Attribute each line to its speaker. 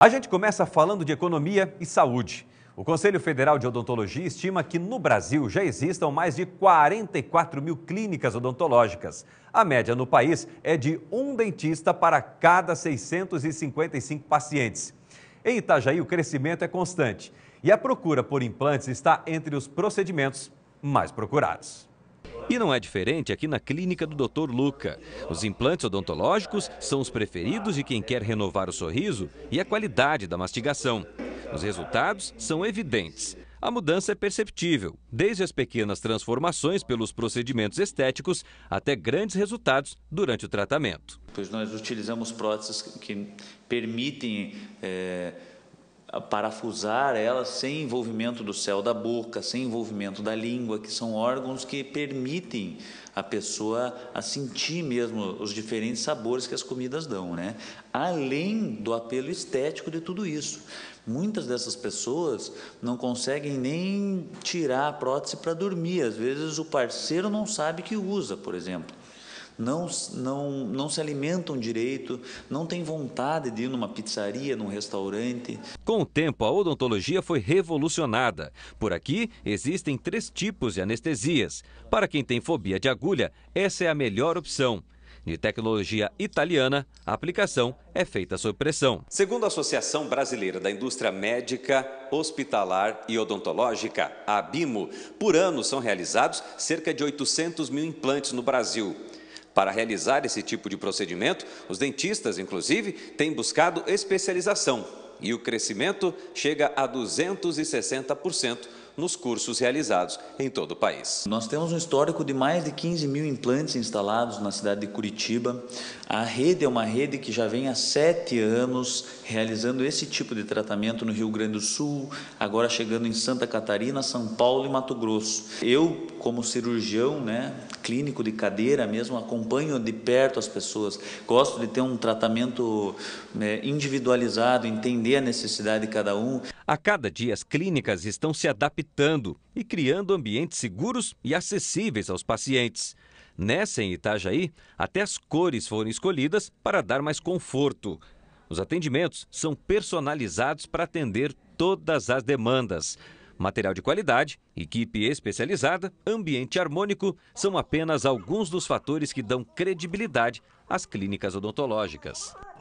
Speaker 1: A gente começa falando de economia e saúde. O Conselho Federal de Odontologia estima que no Brasil já existam mais de 44 mil clínicas odontológicas. A média no país é de um dentista para cada 655 pacientes. Em Itajaí, o crescimento é constante e a procura por implantes está entre os procedimentos mais procurados. E não é diferente aqui na clínica do Dr. Luca. Os implantes odontológicos são os preferidos de quem quer renovar o sorriso e a qualidade da mastigação. Os resultados são evidentes. A mudança é perceptível, desde as pequenas transformações pelos procedimentos estéticos até grandes resultados durante o tratamento.
Speaker 2: Pois nós utilizamos próteses que permitem. É parafusar elas sem envolvimento do céu da boca, sem envolvimento da língua, que são órgãos que permitem a pessoa a sentir mesmo os diferentes sabores que as comidas dão, né? Além do apelo estético de tudo isso. Muitas dessas pessoas não conseguem nem tirar a prótese para dormir. Às vezes o parceiro não sabe que usa, por exemplo não, não, não se alimentam direito, não têm vontade de ir numa pizzaria, num restaurante.
Speaker 1: Com o tempo, a odontologia foi revolucionada. Por aqui, existem três tipos de anestesias. Para quem tem fobia de agulha, essa é a melhor opção. De tecnologia italiana, a aplicação é feita sob pressão. Segundo a Associação Brasileira da Indústria Médica, Hospitalar e Odontológica, a ABIMO, por ano são realizados cerca de 800 mil implantes no Brasil. Para realizar esse tipo de procedimento, os dentistas, inclusive, têm buscado especialização e o crescimento chega a 260% nos cursos realizados
Speaker 2: em todo o país. Nós temos um histórico de mais de 15 mil implantes instalados na cidade de Curitiba. A rede é uma rede que já vem há sete anos realizando esse tipo de tratamento no Rio Grande do Sul, agora chegando em Santa Catarina, São Paulo e Mato Grosso. Eu, como cirurgião, né, clínico de cadeira mesmo, acompanho de perto as pessoas. Gosto de ter um tratamento né, individualizado, entender a necessidade de cada um. A cada dia, as clínicas estão se adaptando e criando
Speaker 1: ambientes seguros e acessíveis aos pacientes. Nessa, em Itajaí, até as cores foram escolhidas para dar mais conforto. Os atendimentos são personalizados para atender todas as demandas. Material de qualidade, equipe especializada, ambiente harmônico são apenas alguns dos fatores que dão credibilidade às clínicas odontológicas.